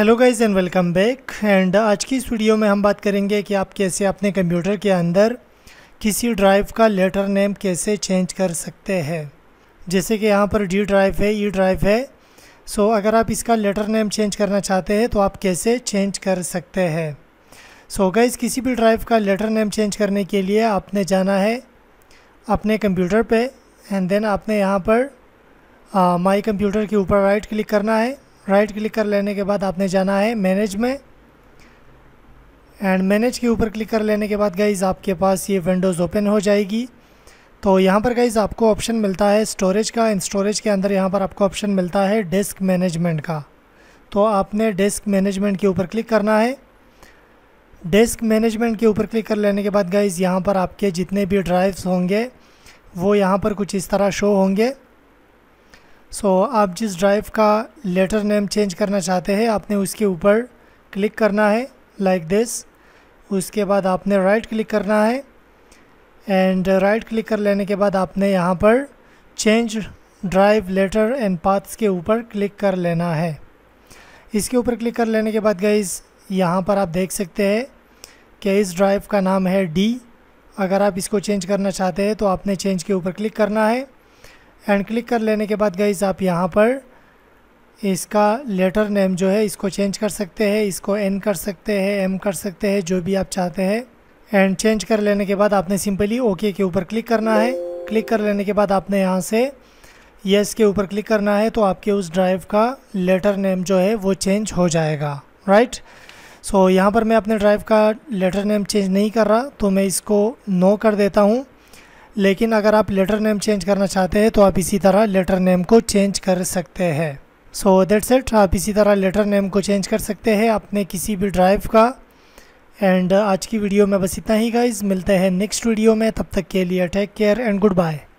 hello guys and welcome back and आज की इस वीडियो में हम बात करेंगे कि आप कैसे अपने कंप्यूटर के अंदर किसी ड्राइव का लेटर नेम कैसे चेंज कर सकते हैं जैसे कि यहाँ पर डी ड्राइव है ई e ड्राइव है सो so, अगर आप इसका लेटर नेम चेंज करना चाहते हैं तो आप कैसे चेंज कर सकते हैं सो so, गाइस किसी भी ड्राइव का लेटर नेम चेंज करने के लिए आपने जाना है अपने कंप्यूटर पर एंड देन आपने यहाँ पर माई uh, कंप्यूटर के ऊपर राइट क्लिक करना है राइट क्लिक कर लेने के बाद आपने जाना है मैनेज में एंड मैनेज के ऊपर क्लिक कर लेने के बाद गाइज़ आपके पास ये विंडोज़ ओपन हो जाएगी तो यहाँ पर गाइज़ आपको ऑप्शन मिलता है स्टोरेज का एंड स्टोरेज के अंदर यहाँ पर आपको ऑप्शन मिलता है डिस्क मैनेजमेंट का तो आपने डिस्क मैनेजमेंट के ऊपर क्लिक करना है डिस्क मैनेजमेंट के ऊपर क्लिक कर लेने के बाद गाइज़ यहाँ पर आपके जितने भी ड्राइव्स होंगे वो यहाँ पर कुछ इस तरह शो होंगे सो so, आप जिस ड्राइव का लेटर नेम चेंज करना चाहते हैं आपने उसके ऊपर क्लिक करना है लाइक like दिस उसके बाद आपने राइट right क्लिक करना है एंड राइट क्लिक कर लेने के बाद आपने यहाँ पर change drive letter and paths के ऊपर क्लिक कर लेना है इसके ऊपर क्लिक कर लेने के बाद गाइज यहाँ पर आप देख सकते हैं कि इस ड्राइव का नाम है डी अगर आप इसको चेंज करना चाहते हैं तो आपने चेंज के ऊपर क्लिक करना है एंड क्लिक कर लेने के बाद गाइज आप यहाँ पर इसका लेटर नेम जो है इसको चेंज कर सकते हैं इसको एन कर सकते हैं एम कर सकते हैं जो भी आप चाहते हैं एंड चेंज कर लेने के बाद आपने सिंपली ओके के ऊपर क्लिक करना है क्लिक कर लेने के बाद आपने यहाँ से यस yes के ऊपर क्लिक करना है तो आपके उस ड्राइव का लेटर नेम जो है वो चेंज हो जाएगा राइट सो so, यहाँ पर मैं अपने ड्राइव का लेटर नेम चेंज नहीं कर रहा तो मैं इसको नो कर देता हूँ लेकिन अगर आप लेटर नेम चेंज करना चाहते हैं तो आप इसी तरह लेटर नेम को चेंज कर सकते हैं सो दैट्स इट आप इसी तरह लेटर नेम को चेंज कर सकते हैं अपने किसी भी ड्राइव का एंड आज की वीडियो में बस इतना ही गाइज मिलते हैं नेक्स्ट वीडियो में तब तक के लिए take care and good bye